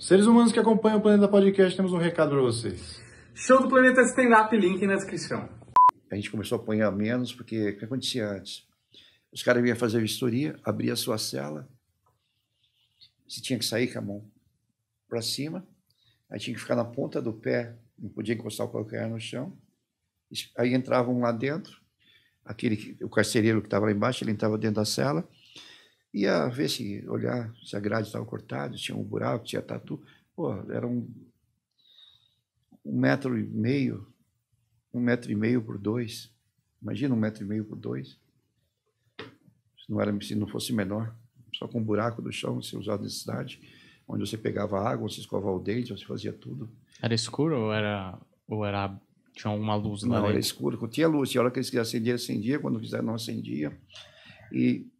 Seres humanos que acompanham o Planeta Podcast, temos um recado para vocês. Show do Planeta Stand Up, link na descrição. A gente começou a apanhar menos, porque o que acontecia antes? Os caras vinham fazer a vistoria, abria a sua cela, se tinha que sair com a mão para cima, aí tinha que ficar na ponta do pé, não podia encostar o qualquer no chão, aí entrava um lá dentro, aquele o carcereiro que estava lá embaixo, ele entrava dentro da cela, Ia ver se olhar se a grade estava cortada, tinha um buraco, tinha tatu. Pô, era um, um metro e meio, um metro e meio por dois. Imagina um metro e meio por dois. Se não, era, se não fosse menor, só com um buraco do chão, se usava na cidade, onde você pegava água, você escovava o dente, você fazia tudo. Era escuro ou era, ou era tinha alguma luz na Não, era escuro. Tinha luz. a hora que eles acendiam, acendia. Quando quiser, não acendia. E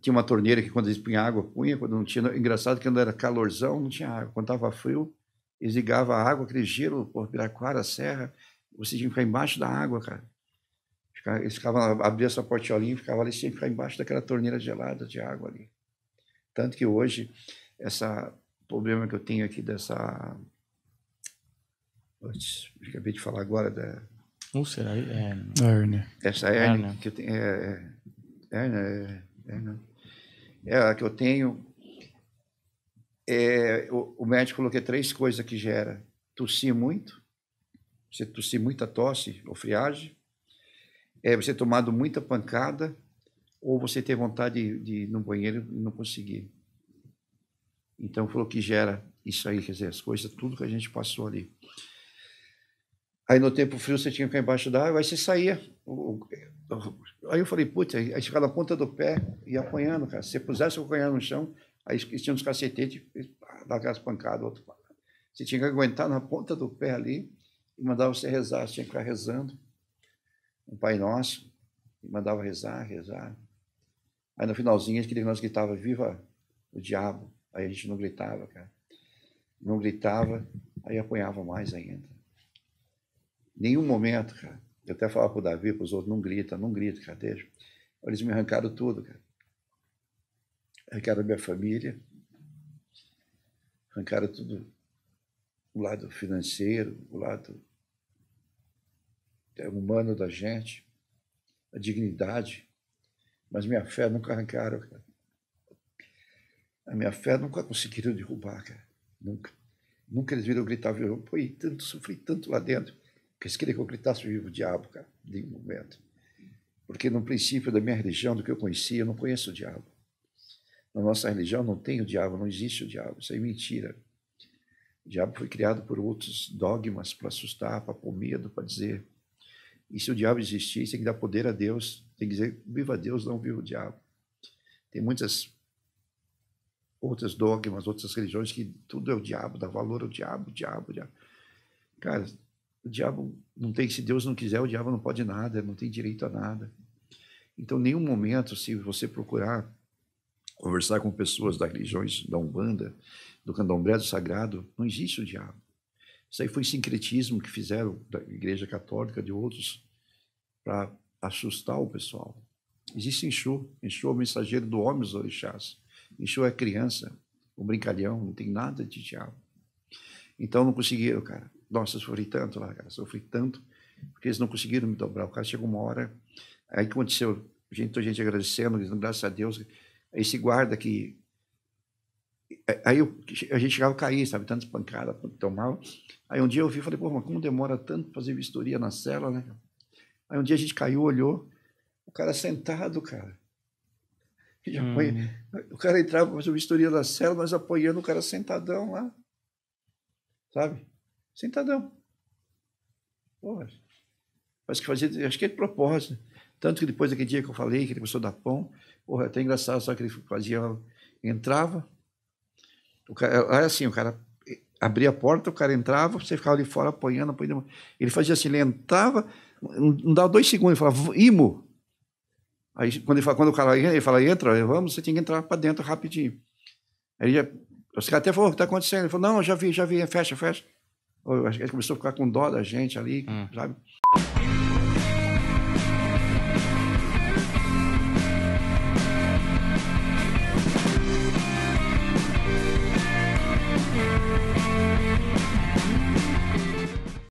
tinha uma torneira que quando eles punham água, punha, quando não tinha. Engraçado que quando era calorzão, não tinha água. Quando estava frio, eles ligavam a água, aquele gelo, por Piraquara, Serra, você tinha que ficar embaixo da água, cara. Eles ficavam, abriam essa portiolinha e ficavam ali, tinha que ficar embaixo daquela torneira gelada de água ali. Tanto que hoje, esse problema que eu tenho aqui dessa. Putz, acabei de falar agora da. Úlcera, é. Hérnia. Né? É, essa hérnia. Que eu tenho, é, hérnia. É, é, é, Uhum. É, a que eu tenho. É, o, o, médico falou que é três coisas que gera: tossir muito, você tossir muita tosse ou friagem, é você tomado muita pancada, ou você ter vontade de, de ir no banheiro e não conseguir. Então falou que gera isso aí, quer dizer, as coisas, tudo que a gente passou ali. Aí no tempo frio você tinha que ficar embaixo da água, aí você saía. Aí eu falei, putz, aí ficava na ponta do pé e apanhando, cara. Se você pusesse o apanhar no chão, aí tinha uns cacetetes, dava aquelas pancadas, outro. Você tinha que aguentar na ponta do pé ali e mandava você rezar, você tinha que ficar rezando. Um Pai Nosso, e mandava rezar, rezar. Aí no finalzinho aquele que nós gritava Viva o Diabo! Aí a gente não gritava, cara. Não gritava, aí apanhava mais ainda. Nenhum momento, cara. Eu até falava pro Davi, pros outros, não grita, não grita, cara, deixa. Eles me arrancaram tudo, cara. Arrancaram a minha família, arrancaram tudo. O lado financeiro, o lado é, humano da gente, a dignidade. Mas minha fé nunca arrancaram, cara. A minha fé nunca conseguiram derrubar, cara. Nunca. Nunca eles viram gritar viram, Pô, e tanto, sofri tanto lá dentro eles queriam que eu gritasse vivo o diabo, cara, de um momento. Porque no princípio da minha religião, do que eu conhecia, eu não conheço o diabo. Na nossa religião não tem o diabo, não existe o diabo. Isso é mentira. O diabo foi criado por outros dogmas para assustar, para pôr medo, para dizer. E se o diabo existir, tem que dar poder a Deus, tem que dizer viva Deus, não viva o diabo. Tem muitas outras dogmas, outras religiões que tudo é o diabo, dá valor ao diabo, diabo, diabo. Cara, o diabo não tem, se Deus não quiser, o diabo não pode nada, não tem direito a nada. Então, nenhum momento, se você procurar conversar com pessoas das religiões da Umbanda, do Candomblé, do Sagrado, não existe o diabo. Isso aí foi sincretismo que fizeram da Igreja Católica, de outros, para assustar o pessoal. Existe Enxu. Enxu é o mensageiro do homem, os orixás. Enxu é criança, um brincalhão, não tem nada de diabo. Então, não conseguiram, cara nossa, eu sofri tanto lá, cara, sofri tanto, porque eles não conseguiram me dobrar. O cara chegou uma hora, aí aconteceu, gente, gente agradecendo, dizendo graças a Deus, esse guarda que. Aí eu, a gente chegava a cair, sabe? Tantas pancadas, tomar. Aí um dia eu vi e falei, pô, mas como demora tanto fazer vistoria na cela, né? Aí um dia a gente caiu, olhou, o cara sentado, cara. já Hum. O cara entrava para fazer vistoria na cela, mas apoiando o cara sentadão lá. Sabe? Sentadão. Porra. Acho que, fazia, acho que é de propósito. Tanto que depois daquele dia que eu falei, que ele começou a dar pão, porra, é até engraçado, só que ele fazia, entrava, o cara, assim, o cara abria a porta, o cara entrava, você ficava ali fora apanhando, apanhando. Ele fazia assim, ele entrava, não dava dois segundos, ele falava, imo. Aí quando, ele fala, quando o cara ele fala, entra, vamos, você tem que entrar para dentro rapidinho. Aí os caras até falaram, o que está acontecendo? Ele falou, não, já vi, já vi, fecha, fecha. Ele começou a ficar com dó da gente ali, hum. sabe?